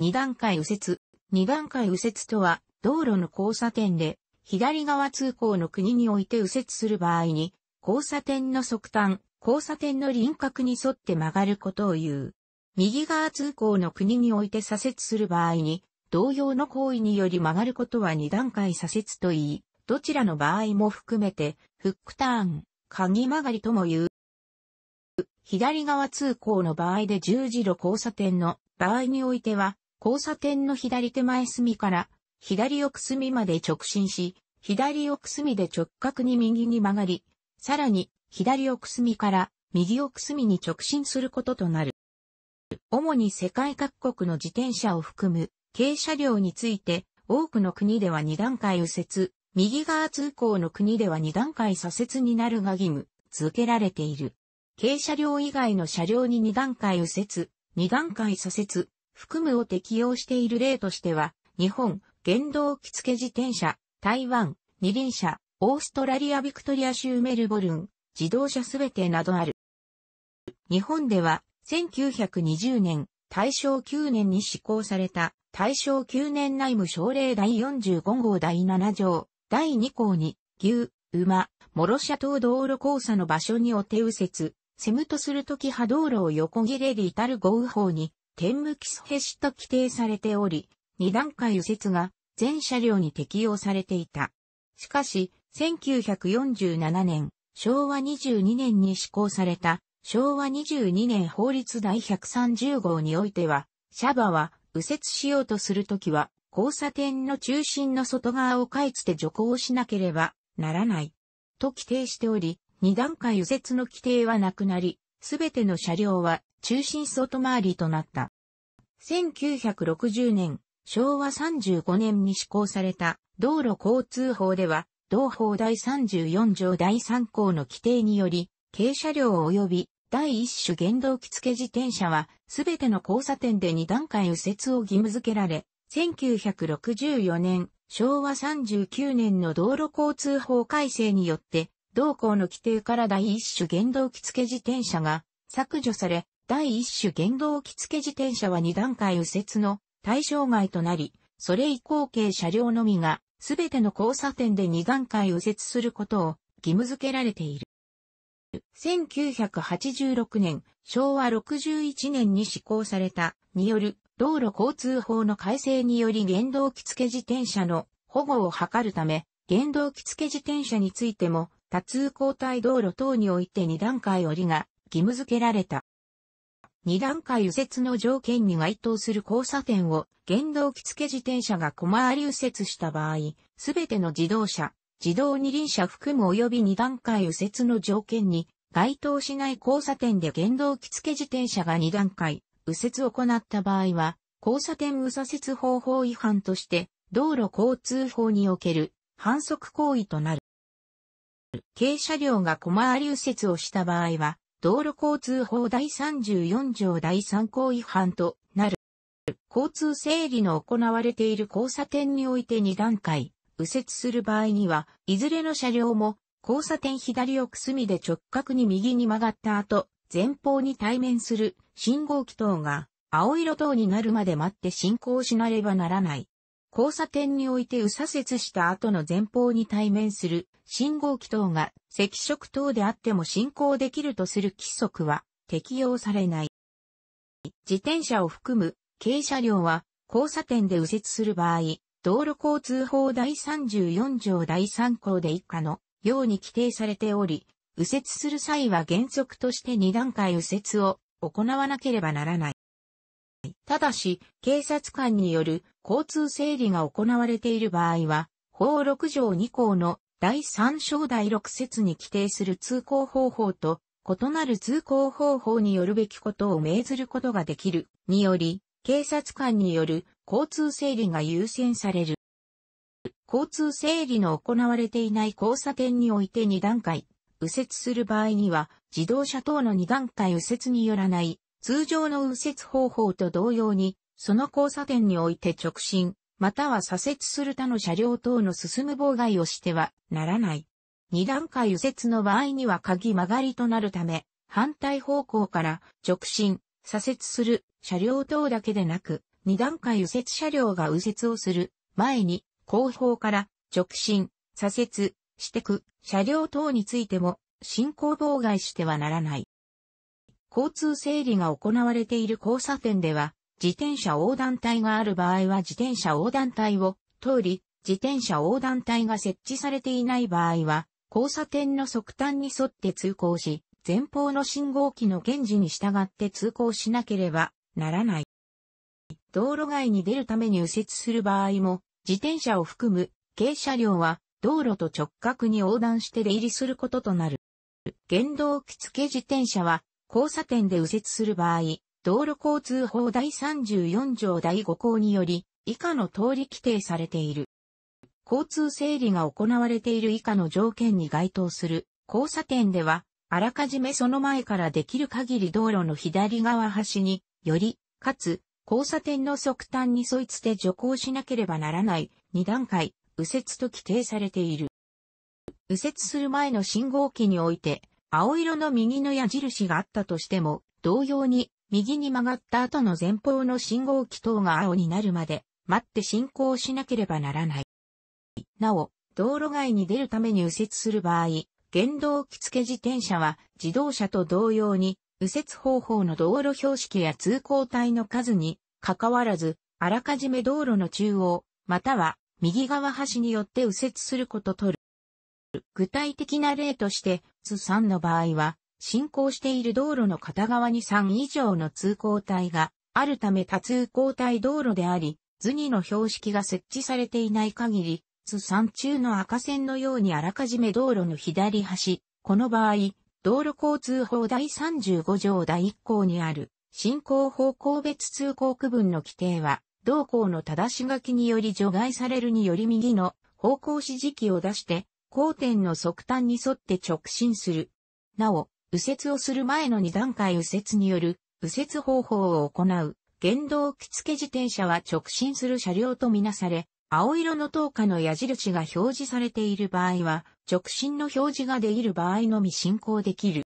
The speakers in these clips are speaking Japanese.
二段階右折。二段階右折とは、道路の交差点で、左側通行の国において右折する場合に、交差点の側端、交差点の輪郭に沿って曲がることを言う。右側通行の国において左折する場合に、同様の行為により曲がることは二段階左折と言い、どちらの場合も含めて、フックターン、鍵曲がりとも言う。左側通行の場合で十字路交差点の場合においては、交差点の左手前隅から左奥隅まで直進し、左奥隅で直角に右に曲がり、さらに左奥隅から右奥隅に直進することとなる。主に世界各国の自転車を含む軽車両について多くの国では2段階右折、右側通行の国では2段階左折になるが義務、続けられている。軽車両以外の車両に2段階右折、2段階左折、含むを適用している例としては、日本、原動機付自転車、台湾、二輪車、オーストラリアビクトリア州メルボルン、自動車すべてなどある。日本では、1920年、大正9年に施行された、大正9年内務省令第45号第7条、第2項に、牛、馬、諸車等道路交差の場所にお手右折、セムとするとき波道路を横切れる至る豪雨法に、天無規へしと規定されており、2段階右折が全車両に適用されていた。しかし、1947年、昭和22年に施行された昭和22年法律第130号においては、シャバは右折しようとするときは、交差点の中心の外側を介つて徐行しなければならない。と規定しており、2段階右折の規定はなくなり、すべての車両は中心外回りとなった。1960年、昭和35年に施行された道路交通法では、同法第34条第3項の規定により、軽車両及び第一種原動機付自転車は、すべての交差点で2段階右折を義務付けられ、1964年、昭和39年の道路交通法改正によって、同項の規定から第一種原動機付自転車が削除され、第一種原動機付自転車は2段階右折の対象外となり、それ以降軽車両のみが、すべての交差点で2段階右折することを義務付けられている。1986年、昭和61年に施行された、による道路交通法の改正により原動機付自転車の保護を図るため、原動機付自転車についても、多通交代道路等において2段階折りが義務付けられた。2段階右折の条件に該当する交差点を原動機付自転車が小回り右折した場合、すべての自動車、自動二輪車含む及び2段階右折の条件に該当しない交差点で原動機付自転車が2段階右折を行った場合は、交差点右左折方法違反として、道路交通法における反則行為となる。軽車両が小回り右折をした場合は、道路交通法第34条第3項違反となる。交通整理の行われている交差点において2段階、右折する場合には、いずれの車両も、交差点左奥隅で直角に右に曲がった後、前方に対面する信号機等が青色等になるまで待って進行しなればならない。交差点において右左折した後の前方に対面する信号機等が赤色等であっても進行できるとする規則は適用されない。自転車を含む軽車両は交差点で右折する場合、道路交通法第34条第3項で以下のように規定されており、右折する際は原則として2段階右折を行わなければならない。ただし、警察官による交通整理が行われている場合は、法6条2項の第3章第6節に規定する通行方法と異なる通行方法によるべきことを命ずることができるにより、警察官による交通整理が優先される。交通整理の行われていない交差点において2段階、右折する場合には、自動車等の2段階右折によらない、通常の右折方法と同様に、その交差点において直進、または左折する他の車両等の進む妨害をしてはならない。二段階右折の場合には鍵曲がりとなるため、反対方向から直進、左折する車両等だけでなく、二段階右折車両が右折をする前に後方から直進、左折してく車両等についても進行妨害してはならない。交通整理が行われている交差点では、自転車横断帯がある場合は自転車横断帯を通り、自転車横断帯が設置されていない場合は、交差点の側端に沿って通行し、前方の信号機の検事に従って通行しなければならない。道路外に出るために右折する場合も、自転車を含む軽車両は道路と直角に横断して出入りすることとなる。原動機付け自転車は交差点で右折する場合、道路交通法第34条第5項により、以下の通り規定されている。交通整理が行われている以下の条件に該当する交差点では、あらかじめその前からできる限り道路の左側端により、かつ、交差点の側端に沿いつて徐行しなければならない2段階、右折と規定されている。右折する前の信号機において、青色の右の矢印があったとしても、同様に右に曲がった後の前方の信号機等が青になるまで待って進行しなければならない。なお、道路外に出るために右折する場合、原動機付自転車は自動車と同様に右折方法の道路標識や通行帯の数に関わらず、あらかじめ道路の中央、または右側端によって右折することとる。具体的な例として、図3の場合は、進行している道路の片側に3以上の通行帯があるため多通行帯道路であり、図2の標識が設置されていない限り、図3中の赤線のようにあらかじめ道路の左端、この場合、道路交通法第35条第1項にある、進行方向別通行区分の規定は、同項の正し書きにより除外されるにより右の方向指示器を出して、交点の側端に沿って直進する。なお、右折をする前の2段階右折による右折方法を行う原動機付自転車は直進する車両とみなされ、青色の灯火の矢印が表示されている場合は、直進の表示ができる場合のみ進行できる。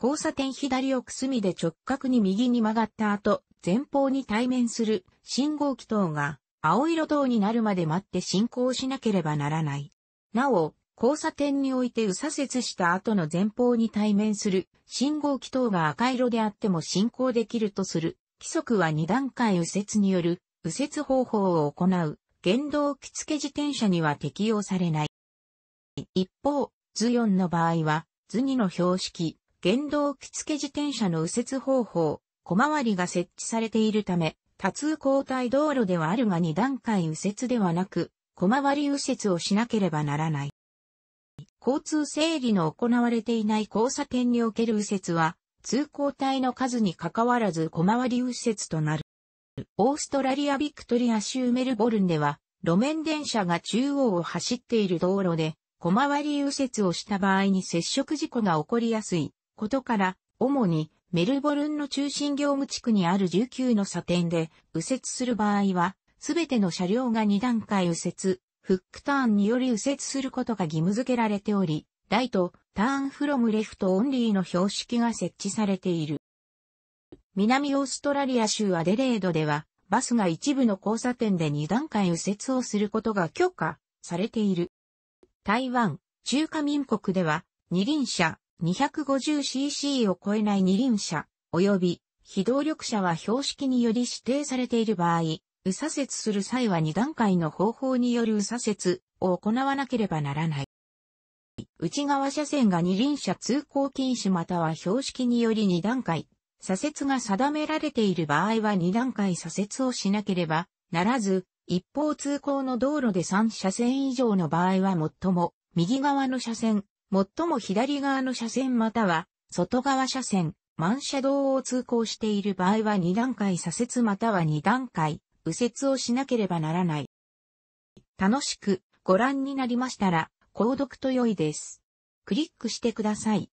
交差点左奥隅で直角に右に曲がった後、前方に対面する信号機等が青色等になるまで待って進行しなければならない。なお、交差点において右左折した後の前方に対面する信号機等が赤色であっても進行できるとする。規則は2段階右折による右折方法を行う原動機付自転車には適用されない。一方、図4の場合は図2の標識、原動機付自転車の右折方法、小回りが設置されているため、多通交代道路ではあるが2段階右折ではなく、小回り右折をしなければならない。交通整理の行われていない交差点における右折は、通行帯の数に関わらず小回り右折となる。オーストラリアビクトリア州メルボルンでは、路面電車が中央を走っている道路で、小回り右折をした場合に接触事故が起こりやすいことから、主にメルボルンの中心業務地区にある19の査点で右折する場合は、すべての車両が2段階右折フックターンにより右折することが義務付けられており、ライト、ターンフロムレフトオンリーの標識が設置されている。南オーストラリア州アデレードでは、バスが一部の交差点で2段階右折をすることが許可されている。台湾、中華民国では、二輪車 250cc を超えない二輪車、及び非動力車は標識により指定されている場合、右左折する際は2段階の方法による右左折を行わなければならない。内側車線が二輪車通行禁止または標識により2段階、左折が定められている場合は2段階左折をしなければならず、一方通行の道路で3車線以上の場合は最も右側の車線、最も左側の車線または外側車線、満車道を通行している場合は2段階左折または2段階右折をしなければならない。楽しくご覧になりましたら、購読と良いです。クリックしてください。